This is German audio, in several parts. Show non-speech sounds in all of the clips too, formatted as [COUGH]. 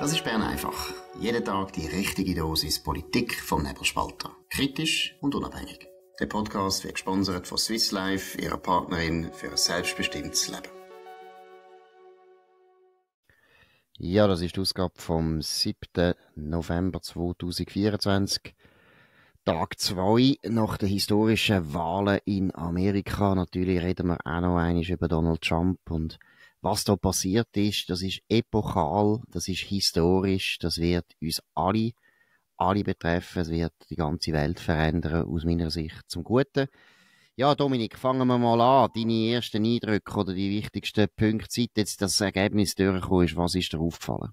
Das ist Bern einfach. Jeden Tag die richtige Dosis Politik vom Nebelspalter. Kritisch und unabhängig. Der Podcast wird gesponsert von Swiss Life, ihrer Partnerin für ein selbstbestimmtes Leben. Ja, das ist die Ausgabe vom 7. November 2024. Tag 2 nach den historischen Wahlen in Amerika. Natürlich reden wir auch noch einmal über Donald Trump und was da passiert ist, das ist epochal, das ist historisch, das wird uns alle, alle betreffen, es wird die ganze Welt verändern, aus meiner Sicht zum Guten. Ja, Dominik, fangen wir mal an. Deine ersten Eindrücke oder die wichtigsten Punkte, seit jetzt das Ergebnis durchgekommen ist, was ist dir aufgefallen?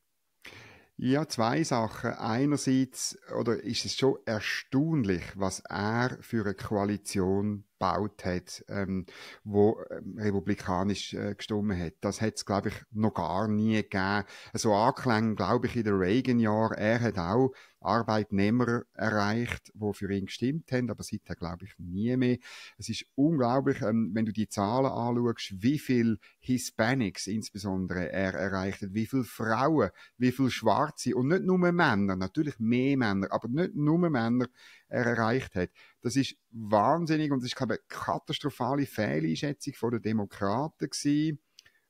Ja, zwei Sachen. Einerseits, oder ist es schon erstaunlich, was er für eine Koalition gebaut hat, ähm, wo ähm, republikanisch äh, gestimmt hat. Das hat es, glaube ich, noch gar nie gegeben. So also Anklänge, glaube ich, in den Reagan-Jahren. Er hat auch Arbeitnehmer erreicht, die für ihn gestimmt haben, aber seither, glaube ich, nie mehr. Es ist unglaublich, ähm, wenn du die Zahlen anschaust, wie viele Hispanics insbesondere er erreicht hat, wie viele Frauen, wie viele Schwarze und nicht nur Männer, natürlich mehr Männer, aber nicht nur Männer er erreicht hat. Das ist wahnsinnig und das ist, glaube ich, eine katastrophale Fehleinschätzung von den Demokraten gewesen,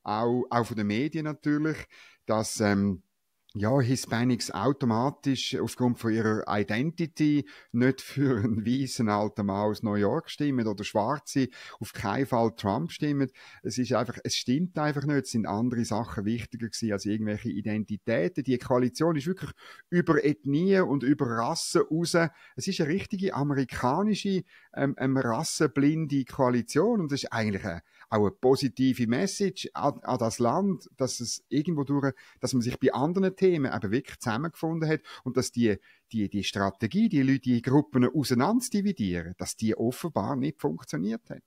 auch, auch von den Medien natürlich, dass ähm, ja, Hispanics automatisch aufgrund von ihrer Identity nicht für einen weißen alten Mann aus New York stimmen oder Schwarze auf keinen Fall Trump stimmen. Es ist einfach, es stimmt einfach nicht. Es sind andere Sachen wichtiger gewesen als irgendwelche Identitäten. Die Koalition ist wirklich über Ethnien und über Rassen raus. Es ist eine richtige amerikanische, ähm, ähm, rassenblinde Koalition und es ist eigentlich eine auch eine positive Message an, an das Land, dass es irgendwo durch, dass man sich bei anderen Themen eben wirklich zusammengefunden hat und dass die, die, die Strategie, die Leute, die Gruppen auseinander dividieren, dass die offenbar nicht funktioniert hat.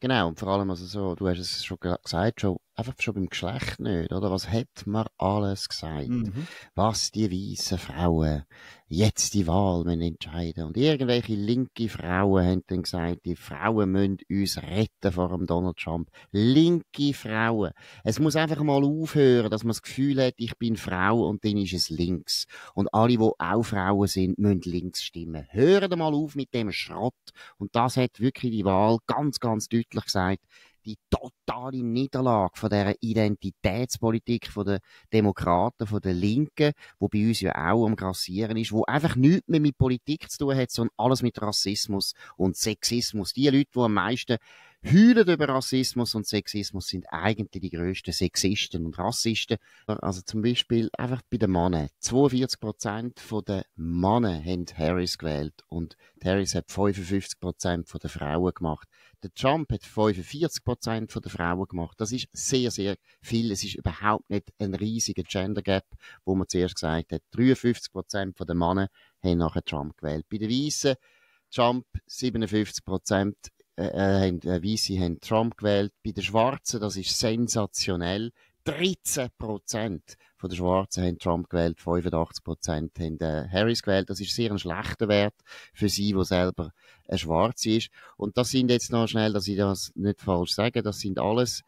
Genau, und vor allem, also so, du hast es schon gesagt, schon einfach schon beim Geschlecht nicht, oder? Was hat man alles gesagt? Mhm. Was die weißen Frauen jetzt die Wahl müssen entscheiden. Und irgendwelche linke Frauen haben dann gesagt, die Frauen müssen uns retten vor dem Donald Trump. Linke Frauen. Es muss einfach mal aufhören, dass man das Gefühl hat, ich bin Frau und dann ist es links. Und alle, die auch Frauen sind, müssen links stimmen. Hören mal auf mit dem Schrott. Und das hat wirklich die Wahl ganz, ganz deutlich gesagt die totale Niederlage von der Identitätspolitik von der Demokraten, von der Linken, wo bei uns ja auch am grassieren ist, wo einfach nichts mehr mit Politik zu tun hat, sondern alles mit Rassismus und Sexismus. Die Leute, die am meisten heulen über Rassismus und Sexismus, sind eigentlich die grössten Sexisten und Rassisten. Also zum Beispiel einfach bei den Männern. 42 Prozent der Männer haben Harris gewählt und Harris hat 55 Prozent der Frauen gemacht. Der Trump hat 45 Prozent der Frauen gemacht. Das ist sehr, sehr viel. Es ist überhaupt nicht ein riesiger Gender Gap, wo man zuerst gesagt hat, 53 Prozent der Männer haben nachher Trump gewählt. Bei den Weißen Trump 57 Prozent, äh, haben, äh, Weisse haben Trump gewählt. Bei den Schwarzen, das ist sensationell, 13 der Schwarzen haben Trump gewählt, 85 haben äh, Harris gewählt. Das ist sehr ein schlechter Wert für sie, wo selber ein Schwarze ist. Und das sind jetzt noch schnell, dass ich das nicht falsch sage, das sind alles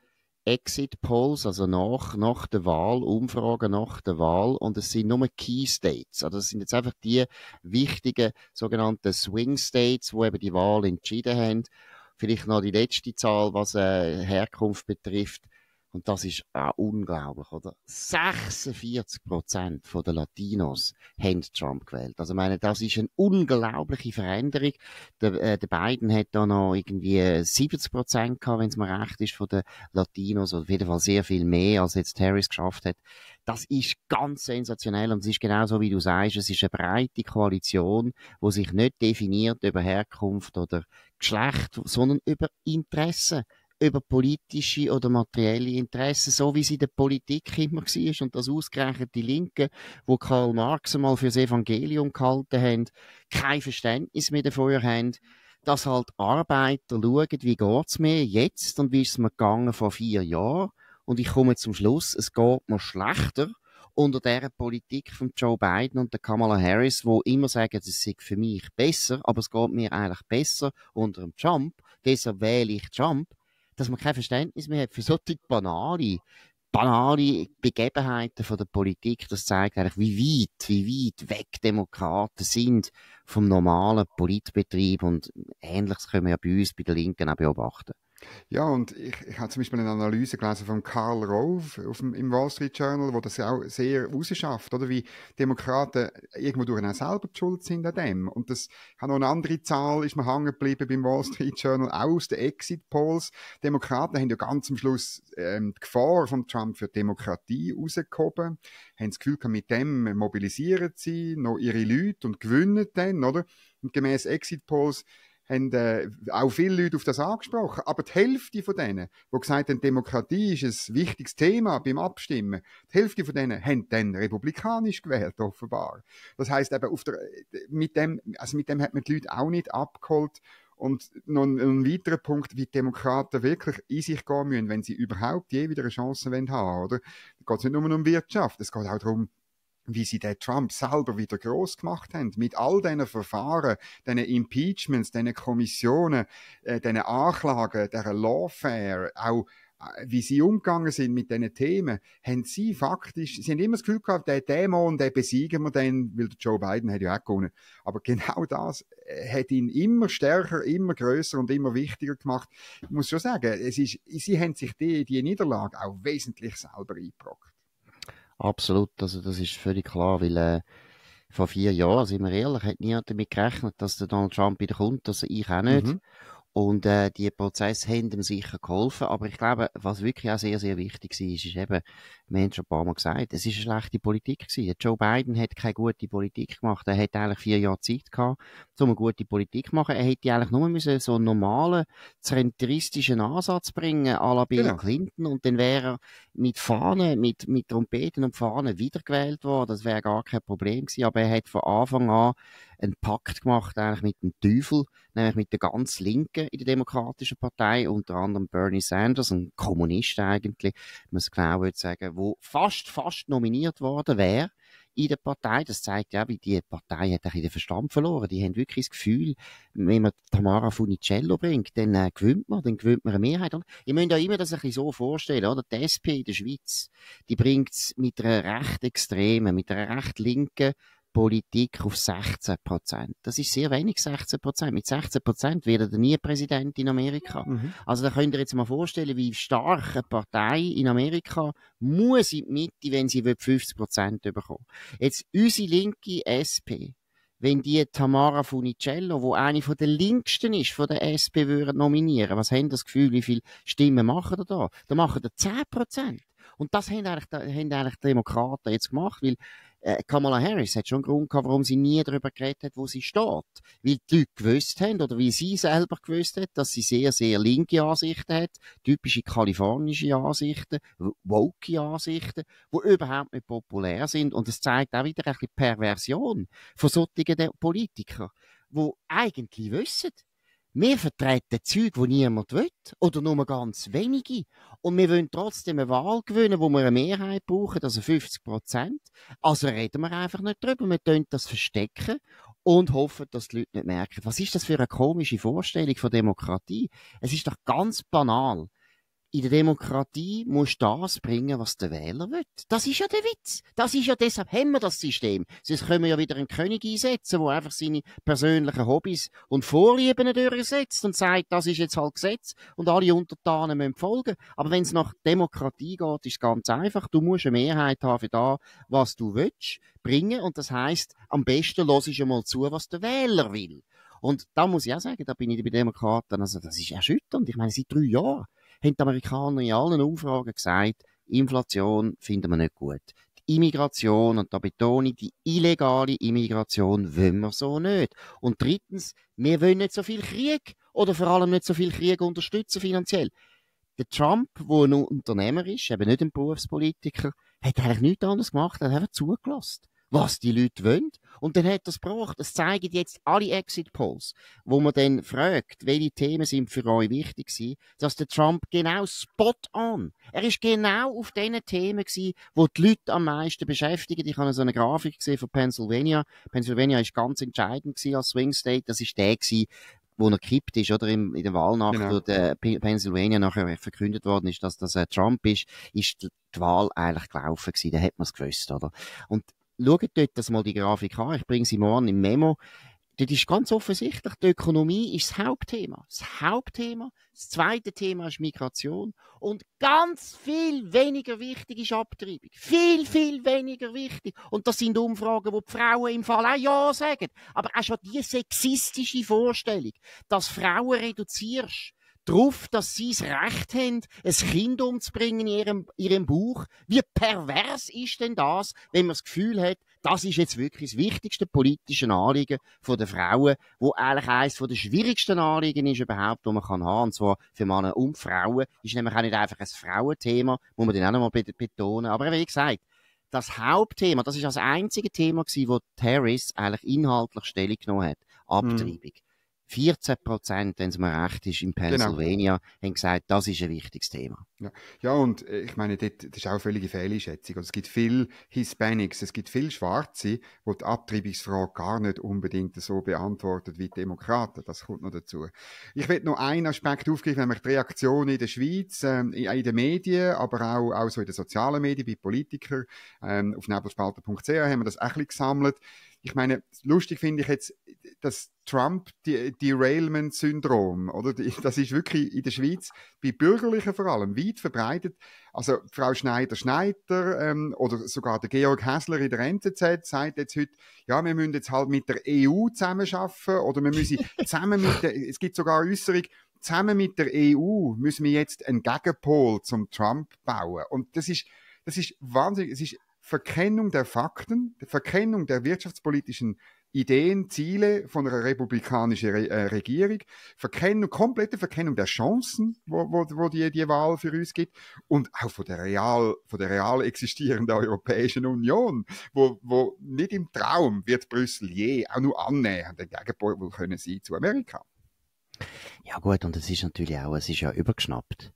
Exit Polls, also nach, nach der Wahl, Umfragen nach der Wahl, und es sind nur Key States. Also das sind jetzt einfach die wichtigen sogenannten Swing States, wo eben die Wahl entschieden haben. Vielleicht noch die letzte Zahl, was äh, Herkunft betrifft. Und das ist auch unglaublich, oder? 46 Prozent der Latinos haben Trump gewählt. Also, ich meine, das ist eine unglaubliche Veränderung. Der, äh, der Biden hat da noch irgendwie 70 äh, Prozent gehabt, wenn es mir recht ist, von den Latinos. Oder auf jeden Fall sehr viel mehr, als jetzt Harris geschafft hat. Das ist ganz sensationell und es ist genauso, wie du sagst, es ist eine breite Koalition, die sich nicht definiert über Herkunft oder Geschlecht, sondern über Interessen über politische oder materielle Interessen, so wie sie in der Politik immer war. Und das ausgerechnet die Linken, wo Karl Marx einmal für das Evangelium gehalten haben, kein Verständnis mehr dafür haben, dass halt Arbeiter schauen, wie geht es mir jetzt und wie ist es mir gegangen vor vier Jahren. Und ich komme zum Schluss, es geht mir schlechter unter der Politik von Joe Biden und der Kamala Harris, wo immer sagen, es sei für mich besser, aber es geht mir eigentlich besser unter dem Trump, deshalb wähle ich Trump, dass man kein Verständnis mehr hat für solche banale, banale Begebenheiten von der Politik. Das zeigt eigentlich, wie weit, wie weit weg Demokraten sind vom normalen Politbetrieb und Ähnliches können wir ja bei uns, bei der Linken auch beobachten. Ja, und ich, ich habe zum Beispiel eine Analyse gelesen von Karl Rove auf dem, im Wall Street Journal, wo das auch sehr rausschafft, oder? Wie Demokraten irgendwo durch auch selber schuld sind an dem. Und das hat noch eine andere Zahl, ist mir hängen geblieben beim Wall Street Journal, auch aus den Exit Polls. Demokraten haben ja ganz am Schluss ähm, die Gefahr von Trump für Demokratie rausgehoben, haben das Gefühl, mit dem mobilisieren sie noch ihre Leute und gewinnen dann, oder? Und gemäß Exit Polls haben äh, auch viele Leute auf das angesprochen. Aber die Hälfte von denen, die gesagt haben, Demokratie ist ein wichtiges Thema beim Abstimmen, die Hälfte von denen haben dann republikanisch gewählt, offenbar. Das heisst eben, auf der, mit, dem, also mit dem hat man die Leute auch nicht abgeholt. Und noch ein, ein weiterer Punkt, wie Demokraten wirklich in sich gehen müssen, wenn sie überhaupt je wieder eine Chance haben wollen, Da geht Es nicht nur um Wirtschaft, es geht auch darum, wie sie den Trump selber wieder groß gemacht haben, mit all diesen Verfahren, diesen Impeachments, diesen Kommissionen, äh, diesen Anklagen, dieser Lawfare, auch äh, wie sie umgegangen sind mit diesen Themen, haben sie faktisch, sie haben immer das Gefühl gehabt, den Dämon, den besiegen wir dann, weil Joe Biden hat ja auch gewonnen. Aber genau das äh, hat ihn immer stärker, immer größer und immer wichtiger gemacht. Ich muss schon sagen, es ist, sie haben sich die, die Niederlage auch wesentlich selber eingebrockt. Absolut, also das ist völlig klar, weil äh, vor vier Jahren, sind wir ehrlich, hat niemand damit gerechnet, dass der Donald Trump wieder kommt, dass ich auch nicht. Mhm. Und äh, die Prozesse haben ihm sicher geholfen. Aber ich glaube, was wirklich auch sehr, sehr wichtig war, ist, ist eben, wir haben schon ein paar Mal gesagt, es ist eine schlechte Politik. Gewesen. Joe Biden hat keine gute Politik gemacht. Er hat eigentlich vier Jahre Zeit gehabt, um eine gute Politik zu machen. Er hätte eigentlich nur müssen so einen normalen, zentristischen Ansatz bringen, à la Bill genau. Clinton. Und dann wäre er mit Fahnen, mit, mit Trompeten und Fahnen wiedergewählt worden. Das wäre gar kein Problem gewesen. Aber er hat von Anfang an einen Pakt gemacht, eigentlich mit dem Teufel, nämlich mit der ganz Linken in der Demokratischen Partei, unter anderem Bernie Sanders, ein Kommunist eigentlich, muss genau sagen, wo fast, fast nominiert worden wäre in der Partei. Das zeigt ja, wie die Partei hat ein den Verstand verloren. Die haben wirklich das Gefühl, wenn man Tamara Funicello bringt, dann äh, gewinnt man, dann gewinnt man eine Mehrheit. Und ich möchte euch immer das ein bisschen so vorstellen, oder? Die SP in der Schweiz, die bringt es mit einer recht extremen, mit einer recht linken Politik auf 16 Prozent. Das ist sehr wenig, 16 Prozent. Mit 16 Prozent wird er nie Präsident in Amerika. Mhm. Also da könnt ihr jetzt mal vorstellen, wie stark eine Partei in Amerika muss in die Mitte, wenn sie 50 Prozent bekommen. Jetzt unsere linke SP, wenn die Tamara Funicello, wo eine von der linksten ist, von der SP, würden nominieren, was haben das Gefühl, wie viele Stimmen machen da da? Da machen da 10 Prozent. Und das haben eigentlich, haben eigentlich die Demokraten jetzt gemacht, weil äh, Kamala Harris hat schon einen Grund gehabt, warum sie nie darüber geredet hat, wo sie steht. Weil die Leute gewusst haben, oder weil sie selber gewusst hat, dass sie sehr, sehr linke Ansichten hat, typische kalifornische Ansichten, woke Ansichten, die überhaupt nicht populär sind. Und es zeigt auch wieder ein bisschen Perversion von solchen Politikern, die eigentlich wissen, wir vertreten Zeug, die niemand will oder nur ganz wenige. Und wir wollen trotzdem eine Wahl gewinnen, wo wir eine Mehrheit brauchen, also 50 Prozent. Also reden wir einfach nicht drüber. Wir tun das verstecken und hoffen, dass die Leute nicht merken. Was ist das für eine komische Vorstellung von Demokratie? Es ist doch ganz banal in der Demokratie muss das bringen, was der Wähler will. Das ist ja der Witz. Das ist ja deshalb haben wir das System. Sonst können wir ja wieder einen König einsetzen, der einfach seine persönlichen Hobbys und Vorlieben durchsetzt und sagt, das ist jetzt halt Gesetz und alle Untertanen müssen folgen. Aber wenn es nach Demokratie geht, ist es ganz einfach. Du musst eine Mehrheit haben für das, was du willst, bringen. Und das heißt, am besten los ich einmal zu, was der Wähler will. Und da muss ich auch sagen, da bin ich bei Demokraten, also das ist erschütternd. Ich meine, seit drei Jahren haben die Amerikaner in allen Umfragen gesagt, Inflation finden wir nicht gut. Die Immigration, und da betone ich, die illegale Immigration wollen wir so nicht. Und drittens, wir wollen nicht so viel Krieg oder vor allem nicht so viel Krieg unterstützen finanziell. Der Trump, der ein Unternehmer ist, eben nicht ein Berufspolitiker, hat eigentlich nichts anderes gemacht, er hat einfach zugelassen was die Leute wollen. Und dann hat das gebraucht. Es zeigen jetzt alle Exit Polls, wo man dann fragt, welche Themen sind für euch wichtig gewesen, dass der Trump genau spot on. Er ist genau auf diesen Themen gewesen, wo die Leute am meisten beschäftigen. Ich habe so eine Grafik gesehen von Pennsylvania. Pennsylvania ist ganz entscheidend gewesen als Swing State. Das ist der gewesen, wo er kippt ist, oder in, in der Wahlnacht, genau. wo der Pennsylvania nachher verkündet worden ist, dass das Trump ist, ist die Wahl eigentlich gelaufen gewesen. Da hat man es gewusst, oder? Und schaut dort das mal die Grafik an. Ich bringe sie morgen im Memo. Dort ist ganz offensichtlich, die Ökonomie ist das Hauptthema. Das Hauptthema. Das zweite Thema ist Migration. Und ganz viel weniger wichtig ist Abtreibung. Viel, viel weniger wichtig. Und das sind Umfragen, wo die Frauen im Fall auch Ja sagen. Aber auch schon diese sexistische Vorstellung, dass Frauen reduzierst darauf, dass sie das Recht haben, ein Kind umzubringen in ihrem, ihrem Buch. Wie pervers ist denn das, wenn man das Gefühl hat, das ist jetzt wirklich das wichtigste politische Anliegen von der Frauen, wo eigentlich eines von der schwierigsten Anliegen ist überhaupt, die man kann haben. Und zwar für Männer und Frauen. Ist nämlich auch nicht einfach ein Frauenthema, muss man dann auch nochmal betonen. Aber wie gesagt, das Hauptthema, das ist das einzige Thema gewesen, wo Harris eigentlich inhaltlich Stellung genommen hat. Mhm. Abtreibung. Mhm. 14 Prozent, wenn es mir recht ist, in genau. Pennsylvania, genau. haben gesagt, das ist ein wichtiges Thema. Ja, ja und äh, ich meine, das ist auch eine völlige Fehlschätzung. Also es gibt viele Hispanics, es gibt viele Schwarze, wo die Abtreibungsfrage gar nicht unbedingt so beantwortet wie Demokraten. Das kommt noch dazu. Ich will noch einen Aspekt aufgreifen, nämlich die Reaktion in der Schweiz, ähm, in den Medien, aber auch, auch so in den sozialen Medien, bei Politikern. Ähm, auf nebelspalter.ch haben wir das auch ein bisschen gesammelt ich meine, lustig finde ich jetzt das Trump-Derailment-Syndrom, oder? Das ist wirklich in der Schweiz bei Bürgerlichen vor allem weit verbreitet. Also Frau Schneider-Schneider ähm, oder sogar der Georg Hässler in der NZZ sagt jetzt heute, ja, wir müssen jetzt halt mit der EU zusammenarbeiten oder wir müssen [LAUGHS] zusammen mit der, es gibt sogar Äußerung, zusammen mit der EU müssen wir jetzt einen Gegenpol zum Trump bauen. Und das ist, das ist wahnsinnig, es ist Verkennung der Fakten, Verkennung der wirtschaftspolitischen Ideen, Ziele von einer republikanischen Re äh, Regierung, Verkennung, komplette Verkennung der Chancen, wo, wo, wo die, die Wahl für uns gibt und auch von der real, von der real existierenden Europäischen Union, wo, wo nicht im Traum wird Brüssel je auch nur annähernd ein Gegenpol können sie zu Amerika. Ja gut, und es ist natürlich auch, es ist ja übergeschnappt.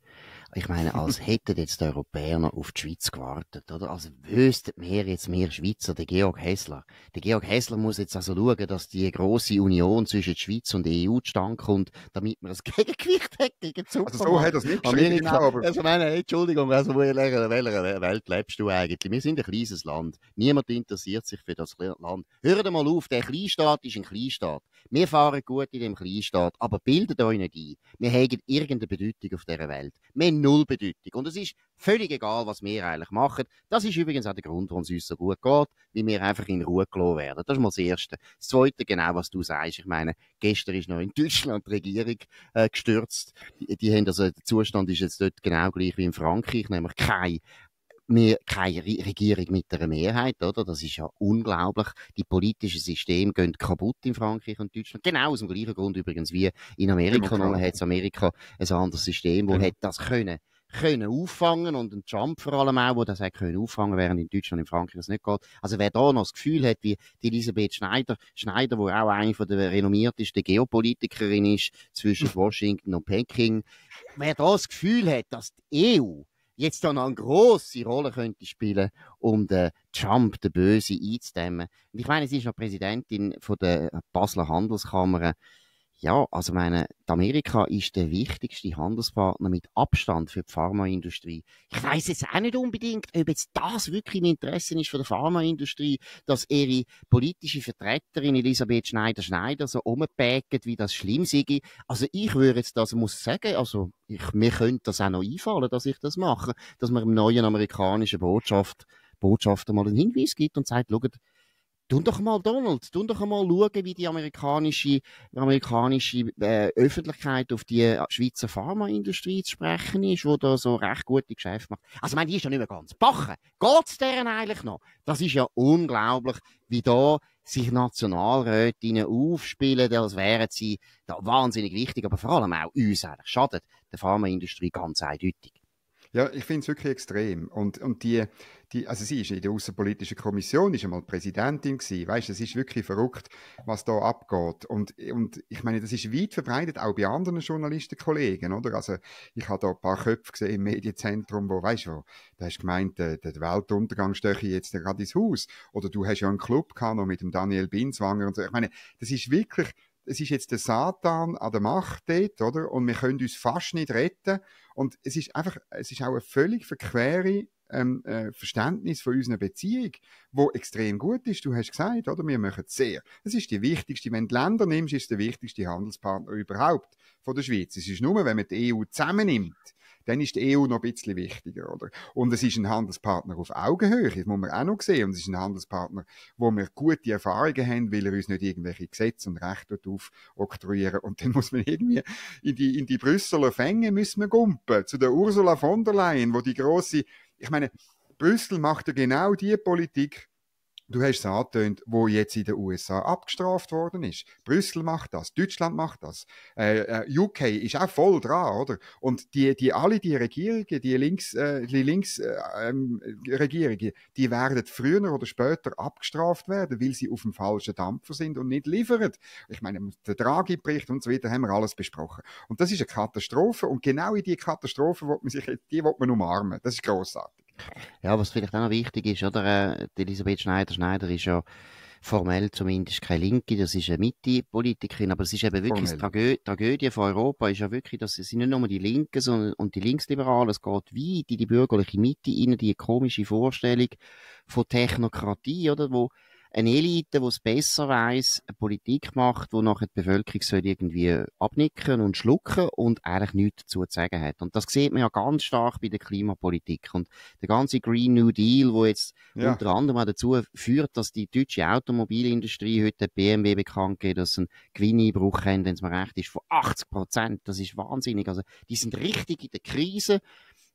Ich meine, als [LAUGHS] hätten jetzt die Europäer noch auf die Schweiz gewartet, oder? Also wüssten wir jetzt mehr Schweizer, der Georg Hessler. Der Georg Hessler muss jetzt also schauen, dass die große Union zwischen der Schweiz und der EU zustande kommt, damit man ein [LAUGHS] Gegengewicht hat gegen Zukunft. Also so hat er es nicht also, geschrieben, aber... Also nein, nein, Entschuldigung, also wo in welcher Welt lebst du eigentlich? Wir sind ein kleines Land. Niemand interessiert sich für das Land. Hört mal auf, der Kleinstaat ist ein Kleinstaat. Wir fahren gut in dem Kleinstaat, aber bildet euch nicht ein. Wir haben irgendeine Bedeutung auf dieser Welt. Wir null Bedeutung. Und es ist völlig egal, was wir eigentlich machen. Das ist übrigens auch der Grund, warum es uns so gut geht, weil wir einfach in Ruhe gelassen werden. Das ist mal das Erste. Das Zweite, genau was du sagst. Ich meine, gestern ist noch in Deutschland die Regierung äh, gestürzt. Die, die haben also, der Zustand ist jetzt dort genau gleich wie in Frankreich, nämlich keine wir keine Regierung mit einer Mehrheit, oder? Das ist ja unglaublich. Die politischen Systeme gehen kaputt in Frankreich und Deutschland. Genau aus dem gleichen Grund übrigens wie in Amerika. Nur hat Amerika ein anderes System, wo ja. Genau. hätte das können können auffangen und ein Trump vor allem auch, wo das hat können auffangen, während in Deutschland und in Frankreich das nicht geht. Also wer da noch das Gefühl hat, wie die Elisabeth Schneider, Schneider, wo auch eine von der renommiertesten Geopolitikerin ist zwischen [LAUGHS] Washington und Peking, wer da das Gefühl hat, dass die EU jetzt da noch eine grosse Rolle könnte spielen, um den Trump, den Bösen, einzudämmen. Und ich meine, sie ist noch Präsidentin von der Basler Handelskammer. Ja, also meine, Amerika ist der wichtigste Handelspartner mit Abstand für die Pharmaindustrie. Ich weiß jetzt auch nicht unbedingt, ob jetzt das wirklich im Interesse ist für die Pharmaindustrie, dass ihre politische Vertreterin Elisabeth Schneider-Schneider so umpäcket, wie das schlimm sei. Also ich würde jetzt das muss sagen, also ich, mir könnte das auch noch einfallen, dass ich das mache, dass man im neuen amerikanischen Botschaft, Botschafter mal einen Hinweis gibt und sagt, schaut, tun doch mal Donald, tun doch mal schauen, wie die amerikanische, die amerikanische äh, Öffentlichkeit auf die äh, Schweizer Pharmaindustrie zu sprechen ist, wo da so recht gute Geschäfte macht. Also, ich meine, die ist ja nicht mehr ganz bachen. Geht's deren eigentlich noch? Das ist ja unglaublich, wie da sich Nationalrätinnen aufspielen, als wären sie da wahnsinnig wichtig, aber vor allem auch uns eigentlich schadet der Pharmaindustrie ganz eindeutig. Ja, ich finde es wirklich extrem. Und, und die, die, also sie ist in der Außenpolitischen Kommission, ist einmal Präsidentin gewesen. Weißt, es ist wirklich verrückt, was da abgeht. Und, und ich meine, das ist weit verbreitet, auch bei anderen Journalistenkollegen, oder? Also, ich habe da ein paar Köpfe gesehen im Medienzentrum, wo, weißt du, da hast gemeint, der, Weltuntergang steche jetzt gerade ins Haus. Oder du hast ja einen Club gehabt, mit dem Daniel Binswanger und so. Ich meine, das ist wirklich, es ist jetzt der Satan an der Macht dort, oder? Und wir können uns fast nicht retten. Und es ist einfach, es ist auch eine völlig verquere ähm, äh, Verständnis von unserer Beziehung, wo extrem gut ist. Du hast gesagt, oder? Wir machen es sehr. Es ist die wichtigste, wenn du Länder nimmst, ist es der wichtigste Handelspartner überhaupt von der Schweiz. Es ist nur, wenn man die EU zusammennimmt, dann ist die EU noch ein bisschen wichtiger, oder? Und es ist ein Handelspartner auf Augenhöhe, das muss man auch noch sehen. Und es ist ein Handelspartner, wo wir gute Erfahrungen haben, weil er uns nicht irgendwelche Gesetze und Rechte aufoktroyieren. Und dann muss man irgendwie in die, in die Brüsseler Fänge müssen wir gumpen. Zu der Ursula von der Leyen, wo die große, ich meine, Brüssel macht ja genau die Politik, du hast es angetönt, wo jetzt in den USA abgestraft worden ist. Brüssel macht das, Deutschland macht das, äh, äh UK ist auch voll dran, oder? Und die, die alle die Regierungen, die links, äh, die links äh, ähm, Regierungen, die werden früher oder später abgestraft werden, weil sie auf dem falschen Dampfer sind und nicht liefern. Ich meine, der Draghi-Bericht und so weiter haben wir alles besprochen. Und das ist eine Katastrophe und genau in die Katastrophe, wo man sich, die wird man umarmen. Das ist großartig. Ja, was vielleicht auch noch wichtig ist, oder? Äh, die Elisabeth Schneider, Schneider ist ja formell zumindest keine Linke, das ist eine Mitte-Politikerin, aber es ist eben wirklich eine Tragö Tragödie von Europa, ist ja wirklich, dass es nicht nur die Linken sondern, und die Linksliberalen, es geht weit in die bürgerliche Mitte in die komische Vorstellung von Technokratie, oder, wo eine Elite, die es besser weiß, eine Politik macht, wo nachher die Bevölkerung soll irgendwie abnicken und schlucken und eigentlich nichts dazu zu sagen hat. Und das sieht man ja ganz stark bei der Klimapolitik. Und der ganze Green New Deal, wo jetzt ja. unter anderem auch dazu führt, dass die deutsche Automobilindustrie heute BMW bekannt geht, dass sie einen Gewinneinbruch haben, wenn es mir recht ist, von 80 Prozent. Das ist wahnsinnig. Also, die sind richtig in der Krise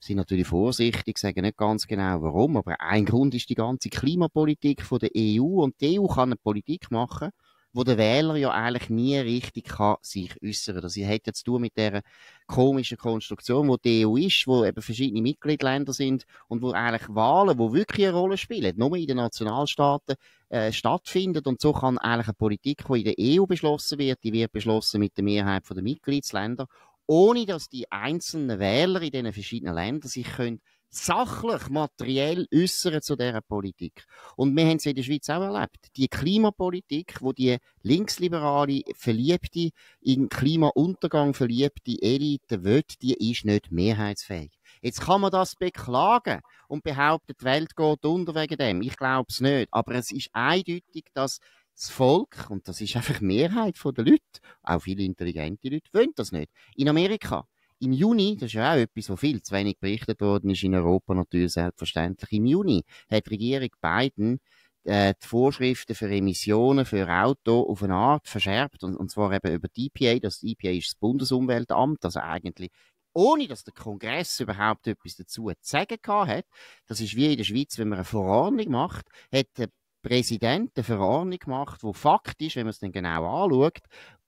sind natürlich vorsichtig, sagen nicht ganz genau warum, aber ein Grund ist die ganze Klimapolitik von der EU und die EU kann eine Politik machen, wo der Wähler ja eigentlich nie richtig kann sich äußern. Das also, hat jetzt zu tun mit der komischen Konstruktion, wo die EU ist, wo eben verschiedene Mitgliedsländer sind und wo eigentlich Wahlen, wo wirklich eine Rolle spielen, nur in den Nationalstaaten äh, stattfindet und so kann eigentlich eine Politik, die in der EU beschlossen wird, die wird beschlossen mit der Mehrheit der Mitgliedsländer ohne dass die einzelnen Wähler in den verschiedenen Ländern sich können sachlich, materiell äußern zu dieser Politik. Und wir haben es in der Schweiz auch erlebt. Die Klimapolitik, wo die linksliberale, verliebte, in Klimauntergang verliebte Elite wird, die ist nicht mehrheitsfähig. Jetzt kann man das beklagen und behaupten, die Welt geht unter wegen dem. Ich glaube es nicht. Aber es ist eindeutig, dass das Volk, und das ist einfach die Mehrheit der Leute, auch viele intelligente Leute, wollen das nicht. In Amerika, im Juni, das ist ja auch etwas, was viel zu wenig berichtet worden ist, in Europa natürlich selbstverständlich, im Juni hat die Regierung Biden äh, die Vorschriften für Emissionen für Auto auf eine Art verschärft, und, und zwar eben über die EPA, das EPA ist das Bundesumweltamt, also eigentlich ohne dass der Kongress überhaupt etwas dazu zu sagen hat. Das ist wie in der Schweiz, wenn man eine Verordnung macht, hat der Präsident eine Verordnung macht, wo faktisch, wenn man es dann genau anschaut,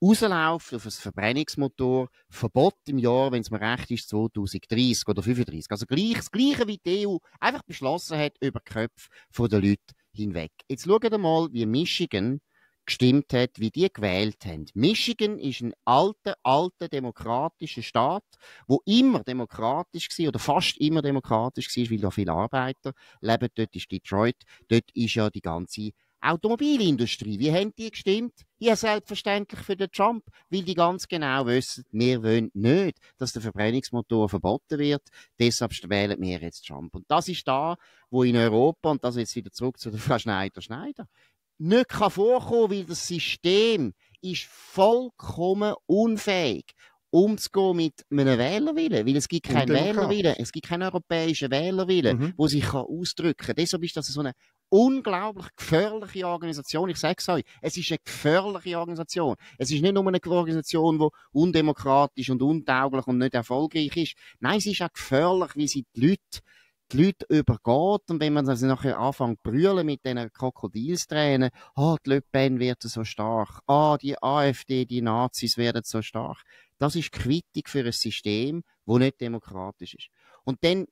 rausläuft auf ein Verbrennungsmotor Verbrennungsmotorverbot im Jahr, wenn es mir recht ist, 2030 oder 35. Also gleich, das Gleiche wie die EU einfach beschlossen hat über die Köpfe der Leute hinweg. Jetzt schauen wir mal, wie Michigan gestimmt hat, wie die gewählt haben. Michigan ist ein alter, alter demokratischer Staat, wo immer demokratisch war oder fast immer demokratisch war, weil da viele Arbeiter leben. Dort ist Detroit, dort ist ja die ganze Automobilindustrie. Wie haben die gestimmt? Ja, selbstverständlich für den Trump, weil die ganz genau wissen, wir wollen nicht, dass der Verbrennungsmotor verboten wird. Deshalb wählen wir jetzt Trump. Und das ist da, wo in Europa, und das jetzt wieder zurück zu der Frau Schneider-Schneider, nicht kann vorkommen kann, weil das System ist vollkommen unfähig umzugehen mit einem Wählerwillen, weil es gibt keinen Wählerwillen, es gibt keinen europäischen Wählerwillen, mhm. wo sich ausdrücken kann. Deshalb ist das so eine unglaublich gefährliche Organisation. Ich sage es euch, es ist eine gefährliche Organisation. Es ist nicht nur eine Organisation, die undemokratisch und untauglich und nicht erfolgreich ist. Nein, es ist auch gefährlich, wie sie die Leute die Leute übergeht und wenn man also nachher anfängt zu brüllen mit diesen Krokodilstränen, ah, oh, die Le Pen wird so stark, ah, oh, die AfD, die Nazis werden so stark. Das ist Quittung für ein System, das nicht demokratisch ist. Und dann,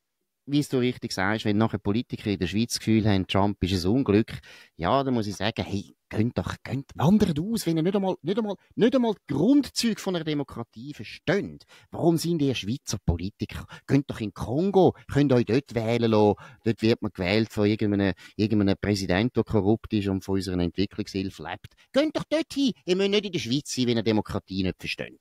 wie es du richtig sagst, wenn nachher Politiker in der Schweiz das Gefühl haben, Trump ist ein Unglück, ja, dann muss ich sagen, hey, könnt doch, könnt wandert aus, wenn ihr nicht einmal, nicht einmal, nicht einmal die Grundzüge von einer Demokratie versteht. Warum sind ihr Schweizer Politiker? Könnt doch in Kongo, könnt euch dort wählen lassen. Dort wird man gewählt von irgendeinem, irgendeinem Präsident, der korrupt ist und von unserer Entwicklungshilfe lebt. Könnt doch dort hin. Ihr müsst nicht in der Schweiz sein, wenn ihr Demokratie nicht versteht.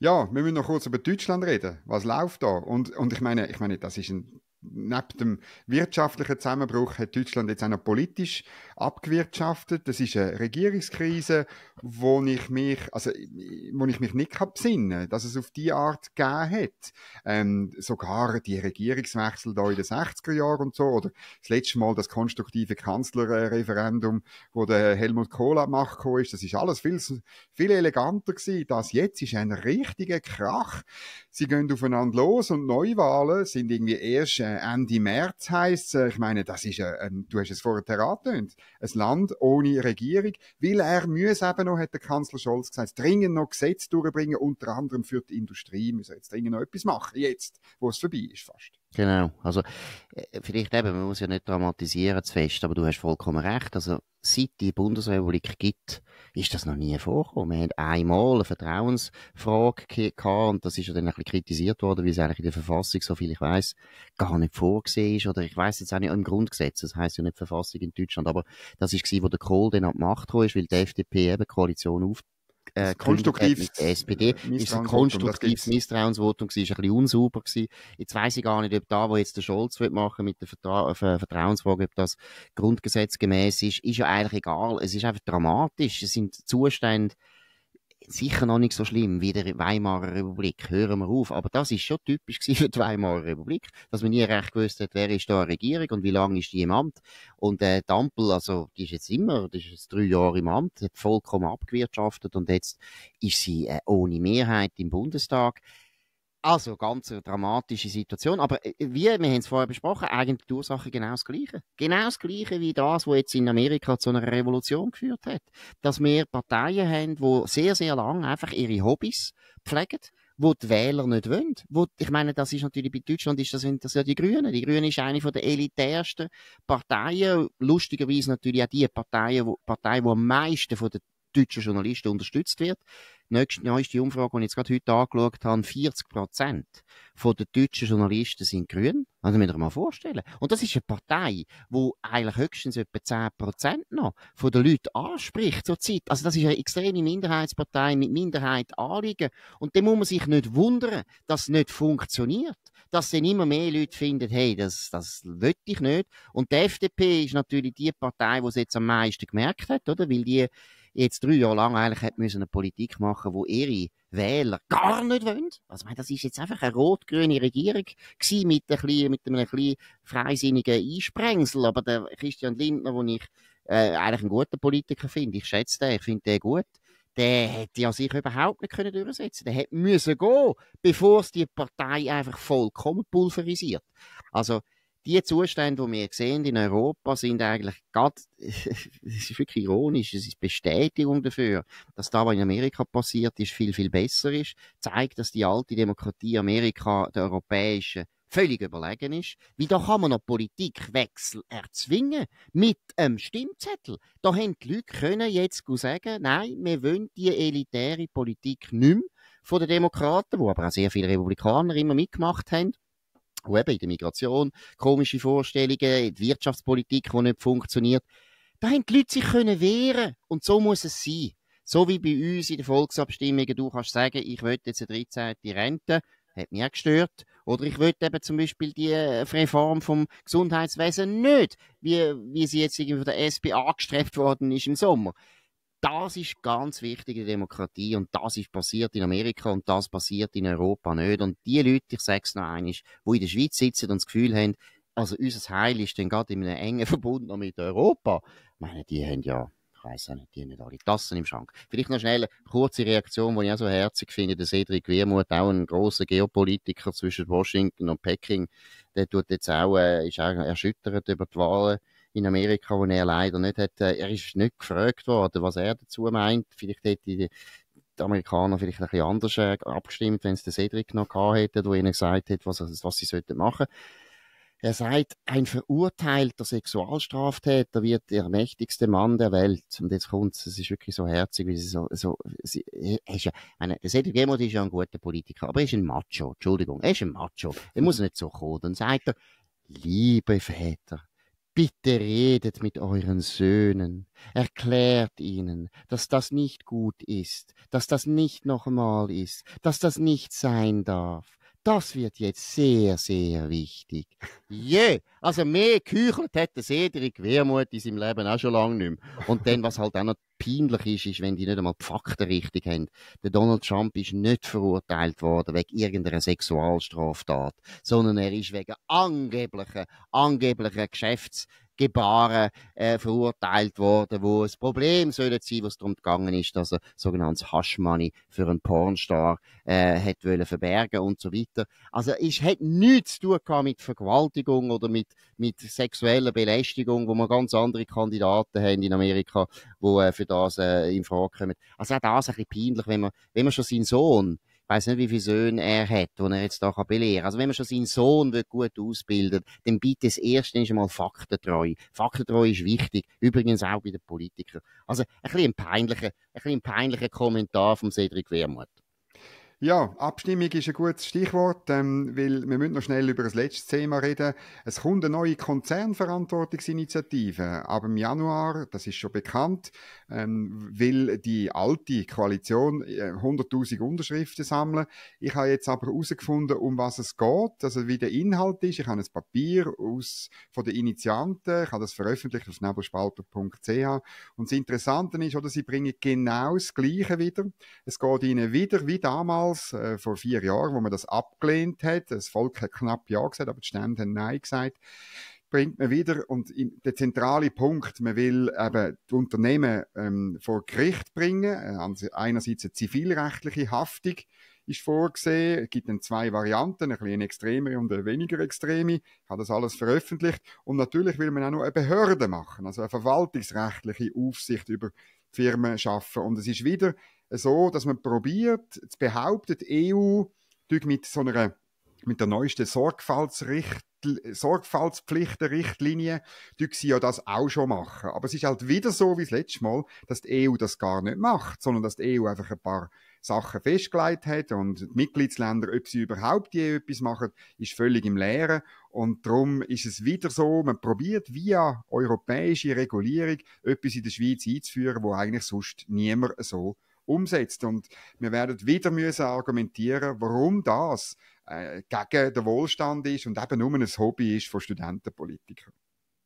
Ja, wir müssen noch kurz über Deutschland reden. Was läuft da? Und, und ich meine, ich meine, das ist ein neben dem wirtschaftlichen Zusammenbruch hat Deutschland jetzt auch noch politisch abgewirtschaftet. Das ist eine Regierungskrise, wo ich mich, also, wo ich mich nicht kann besinnen kann, dass es auf die Art gegeben hat. Ähm, sogar die Regierungswechsel da in den 60er Jahren und so, oder das letzte Mal das konstruktive Kanzlerreferendum, wo der Helmut Kohl am Macht ist, das ist alles viel, viel eleganter gewesen. Das jetzt ist ein richtiger Krach. Sie gehen aufeinander los und Neuwahlen sind irgendwie erst äh, Ende März heisst Ich meine, das ist, äh, ein, du hast es vorher angetönt, ein Land ohne Regierung, weil er müsse eben noch, hat der Kanzler Scholz gesagt, dringend noch Gesetze durchbringen, unter anderem für die Industrie, müssen jetzt dringend noch etwas machen, jetzt, wo es vorbei ist fast. Genau. Also, äh, vielleicht eben, man muss ja nicht dramatisieren zu fest, aber du hast vollkommen recht. Also, seit die Bundesrepublik gibt, ist das noch nie vorgekommen. Wir haben einmal eine Vertrauensfrage gehabt und das ist ja dann ein bisschen kritisiert worden, weil es eigentlich in der Verfassung, so viel ich weiß, gar nicht vorgesehen ist oder ich weiß jetzt auch nicht im Grundgesetz, das heißt ja nicht Verfassung in Deutschland, aber das war, gewesen, wo der Kohl dann an die Macht gekommen weil die FDP eben Koalition auf äh, konstruktives hat SPD. Äh, ist ein konstruktives Misstrauensvotum gewesen, ist ein bisschen unsauber gewesen. Jetzt weiß ich gar nicht, ob da, wo jetzt der Scholz will machen mit der Vertra äh, Vertrauensfrage, ob das grundgesetzgemäß ist, ist ja eigentlich egal. Es ist einfach dramatisch. Es sind Zustände, sicher noch nicht so schlimm wie der Weimarer Republik. Hören wir auf. Aber das ist schon typisch für die Weimarer Republik, dass man nie recht gewusst hat, wer ist da eine Regierung und wie lange ist die im Amt. Und äh, Dampel, also die ist jetzt immer, die ist jetzt drei Jahre im Amt, hat vollkommen abgewirtschaftet und jetzt ist sie äh, ohne Mehrheit im Bundestag. Also, ganz eine dramatische Situation. Aber äh, wie, wir haben es vorher besprochen, eigentlich die Ursache genau das Gleiche. Genau das Gleiche wie das, was jetzt in Amerika zu einer Revolution geführt hat. Dass wir Parteien haben, die sehr, sehr lang einfach ihre Hobbys pflegen wo die Wähler nicht wollen. Wo, ich meine, das ist natürlich bei Deutschland ist das, das ja die Grünen. Die Grünen ist eine der elitärsten Parteien. Lustigerweise natürlich auch die Partei, wo, Partei, die am meisten von den deutschen Journalisten unterstützt wird nächste, neueste Umfrage, die ich jetzt gerade heute angeschaut habe, 40 Prozent der deutschen Journalisten sind grün. Also müsst ihr mal vorstellen. Und das ist eine Partei, die eigentlich höchstens etwa 10 Prozent noch von den Leuten anspricht zurzeit. Also das ist eine extreme Minderheitspartei mit Minderheit anliegen. Und dem muss man sich nicht wundern, dass es nicht funktioniert. Dass dann immer mehr Leute finden, hey, das, das will ich nicht. Und die FDP ist natürlich die Partei, die es jetzt am meisten gemerkt hat, oder? Weil die jetzt drei Jahre lang eigentlich hat müssen eine Politik machen wo ihre Wähler gar nicht wollen. Also, ich meine, das ist jetzt einfach eine rot-grüne Regierung gewesen mit, ein bisschen, mit einem kleinen freisinnigen Einsprengsel. Aber der Christian Lindner, den ich äh, eigentlich einen guten Politiker finde, ich schätze den, ich finde den gut, der hätte ja sich überhaupt nicht können durchsetzen Der hätte müssen gehen, bevor es die Partei einfach vollkommen pulverisiert. Also, die Zustände, die wir sehen in Europa, sind eigentlich gerade, [LAUGHS] es ist wirklich ironisch, es ist Bestätigung dafür, dass da, was in Amerika passiert ist, viel, viel besser ist, zeigt, dass die alte Demokratie Amerika der europäischen völlig überlegen ist. Wie da kann man noch Politikwechsel erzwingen mit einem Stimmzettel. Da haben die Leute können jetzt sagen, nein, wir wollen die elitäre Politik nicht mehr von den Demokraten, wo aber auch sehr viele Republikaner immer mitgemacht haben. Und eben in der Migration, komische Vorstellungen, in der Wirtschaftspolitik, die nicht funktioniert. Da haben die Leute sich können wehren. Und so muss es sein. So wie bei uns in den Volksabstimmungen. Du kannst sagen, ich will jetzt eine 13. Rente. Hat mich auch gestört. Oder ich will eben zum Beispiel die äh, Reform vom Gesundheitswesen nicht, wie, wie sie jetzt irgendwie von der SP angestrebt worden ist im Sommer das ist ganz wichtig in der Demokratie und das ist passiert in Amerika und das passiert in Europa nicht. Und die Leute, ich sage es noch einmal, die in der Schweiz sitzen und das Gefühl haben, also unser Heil ist dann gerade in einem engen [LAUGHS] Verbund noch mit Europa. Ich meine, die haben ja, ich weiss auch nicht, die haben nicht alle Tassen im Schrank. Vielleicht noch schnell eine kurze Reaktion, die ich auch so herzig finde. Der Cedric Wermuth, auch ein großer Geopolitiker zwischen Washington und Peking, der tut jetzt auch, äh, ist auch erschüttert über die Wahlen in Amerika, wo er leider nicht hat. Äh, er ist nicht gefragt worden, was er dazu meint. Vielleicht hätte die, die Amerikaner vielleicht ein bisschen anders äh, abgestimmt, wenn es den Cedric noch gehabt hätte, der ihnen gesagt hat, was, also, was sie sollten machen er sagt, ein verurteilter Sexualstraftäter wird der mächtigste Mann der Welt. Und jetzt kommt's, es ist wirklich so herzig, wie sie so, so, sie, er ist ja, meine, Cedric Gemot ist ja ein guter Politiker, aber er ist ein Macho, Entschuldigung, er ist ein Macho. Er muss nicht so kommen. Dann sagt er, liebe Väter, Bitte redet mit euren Söhnen, erklärt ihnen, dass das nicht gut ist, dass das nicht nochmal ist, dass das nicht sein darf. Das wird jetzt sehr, sehr wichtig. Je, yeah. also mehr geheuchelt hätte Cedric Wermut in seinem Leben auch schon lange nicht mehr. Und dann, was halt auch noch peinlich ist, ist, wenn die nicht einmal die Fakten richtig haben. Der Donald Trump ist nicht verurteilt worden wegen irgendeiner Sexualstraftat, sondern er ist wegen angeblicher, angeblicher Geschäfts Gebaren äh, verurteilt worden, wo es Problem sollen sein, was darum gegangen ist, dass er sogenanntes Haschmoney für einen Pornstar äh, verbergen und so weiter. Also es hat nichts zu tun mit Vergewaltigung oder mit, mit sexueller Belästigung, wo man ganz andere Kandidaten haben in Amerika, wo äh, für das äh, in Frage kommen. Also auch das ist ein bisschen peinlich, wenn man, wenn man schon seinen Sohn ich weiß nicht, wie viele Söhne er hat, die er jetzt da belehren kann. Also wenn man schon seinen Sohn gut ausbilden will, dann bitte das Erste ist einmal faktentreu. Faktentreu ist wichtig, übrigens auch bei den Politikern. Also ein bisschen ein peinlicher, ein bisschen ein peinlicher Kommentar von Cedric Wermuth. Ja, Abstimmung ist ein gutes Stichwort, ähm, weil wir müssen noch schnell über das letzte Thema reden. Es kommt eine neue Konzernverantwortungsinitiative Aber im Januar, das ist schon bekannt, ähm, will die alte Koalition 100.000 äh, Unterschriften sammeln. Ich habe jetzt aber herausgefunden, um was es geht, also wie der Inhalt ist. Ich habe ein Papier aus, von den Initianten, ich habe das veröffentlicht auf nebelspalter.ch und das Interessante ist, oder sie bringen genau das Gleiche wieder. Es geht ihnen wieder, wie damals, damals, äh, vor vier Jahren, wo man das abgelehnt hat, das Volk hat knapp Ja gesagt, aber die Stände haben Nein gesagt, bringt man wieder, und in, der zentrale Punkt, man will eben die Unternehmen ähm, vor Gericht bringen, äh, einerseits eine zivilrechtliche Haftung, ist vorgesehen. Es gibt dann zwei Varianten, ein bisschen extremere und eine weniger extreme. Ich habe das alles veröffentlicht. Und natürlich will man auch noch eine Behörde machen, also eine verwaltungsrechtliche Aufsicht über Firmen schaffen. Und es ist wieder so, dass man probiert zu behaupten, die EU mit so einer mit der neuesten Sorgfaltsricht, Sorgfaltspflichtenrichtlinie sie ja das auch schon machen. Aber es ist halt wieder so wie das letzte Mal, dass die EU das gar nicht macht, sondern dass die EU einfach ein paar Sachen festgelegt hat und die Mitgliedsländer, ob sie überhaupt je etwas machen, ist völlig im Leeren. Und darum ist es wieder so, man probiert via europäische Regulierung etwas in der Schweiz einzuführen, wo eigentlich sonst niemand so umsetzt. Und wir werden wieder müssen argumentieren, warum das äh, gegen den Wohlstand ist und eben nur ein Hobby ist von Studentenpolitikern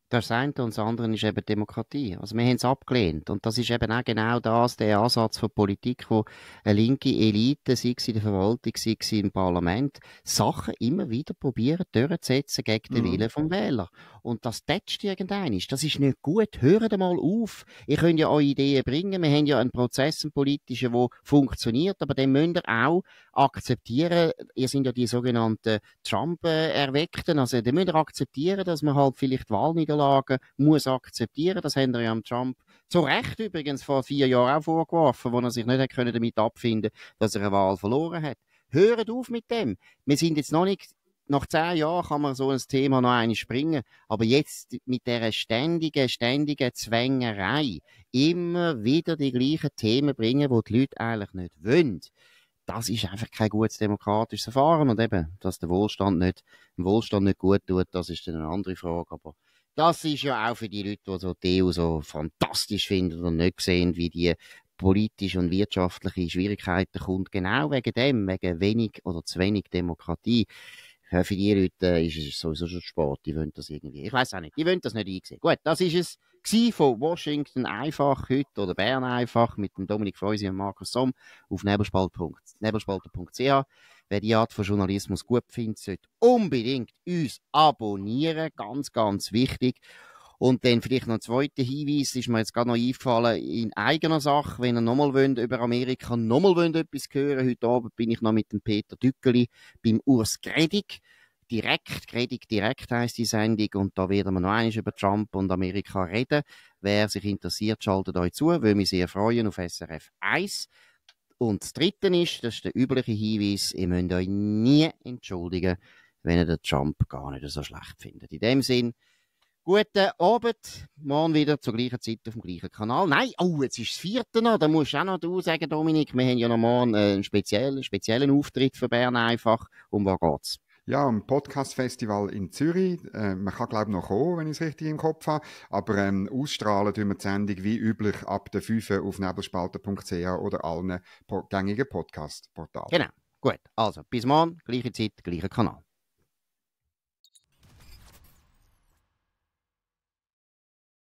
das eine und das andere ist eben Demokratie. Also wir haben es abgelehnt. Und das ist eben auch genau das, der Ansatz von Politik, wo eine linke Elite, sei es in der Verwaltung, sei es im Parlament, Sachen immer wieder probieren durchzusetzen gegen den mhm. Willen vom Wähler. Und das tätscht irgendein. Das ist nicht gut. Hört mal auf. Ihr könnt ja eure Ideen bringen. Wir haben ja einen Prozess, einen politischen, der funktioniert, aber den müsst ihr auch akzeptieren. Ihr sind ja die sogenannten Trump-Erweckten. Also, die müssen akzeptieren, dass man halt vielleicht Wahlniederlagen muss akzeptieren. Das haben wir ja am Trump zu Recht übrigens vor vier Jahren auch vorgeworfen, wo er sich nicht können damit abfinden konnte, dass er eine Wahl verloren hat. Hört auf mit dem. Wir sind jetzt noch nicht nach zehn Jahren kann man so ein Thema noch eine springen, aber jetzt mit der ständigen, ständigen Zwängerei immer wieder die gleichen Themen bringen, wo die, die Leute eigentlich nicht wollen das ist einfach kein gutes demokratisches Verfahren und eben, dass der Wohlstand nicht, dem Wohlstand nicht gut tut, das ist dann eine andere Frage, aber das ist ja auch für die Leute, die so die EU so fantastisch finden und nicht sehen, wie die politische und wirtschaftliche Schwierigkeiten kommt, genau wegen dem, wegen wenig oder zu wenig Demokratie. Für die Leute äh, ist es sowieso schon Sport, die wollen das irgendwie, ich weiß auch nicht, die wollen das nicht einsehen. Gut, das ist es von Washington einfach heute oder Bern einfach mit dem Dominik Freusi und Markus Somm auf nebelspalter.ch. Wer die Art von Journalismus gut findet, sollte unbedingt uns abonnieren. Ganz, ganz wichtig. Und dann vielleicht noch ein zweiter Hinweis, ist mir jetzt gerade noch eingefallen, in eigener Sache, wenn ihr nochmal wollt, über Amerika nochmal wollt, etwas hören, heute Abend bin ich noch mit dem Peter Dückeli beim Urs Gredig direkt, Predigt direkt heisst die Sendung und da werden wir noch einmal über Trump und Amerika reden. Wer sich interessiert, schaltet euch zu, würde mich sehr freuen auf SRF 1. Und das Dritte ist, das ist der übliche Hinweis, ihr müsst euch nie entschuldigen, wenn ihr den Trump gar nicht so schlecht findet. In dem Sinn, guten Abend, morgen wieder zur gleichen Zeit auf dem gleichen Kanal. Nein, oh, jetzt ist das Vierte noch, da musst du auch noch du sagen, Dominik, wir haben ja noch morgen äh, einen speziellen, speziellen Auftritt für Bern einfach. Um was geht's? Ja, am Podcast-Festival in Zürich. Äh, man kann, glaube ich, noch kommen, wenn ich es richtig im Kopf habe. Aber ähm, ausstrahlen tun wir die Sendung wie üblich ab der 5 auf nebelspalter.ch oder allen gängigen Podcast-Portalen. Genau. Gut. Also, bis morgen, gleiche Zeit, gleicher Kanal.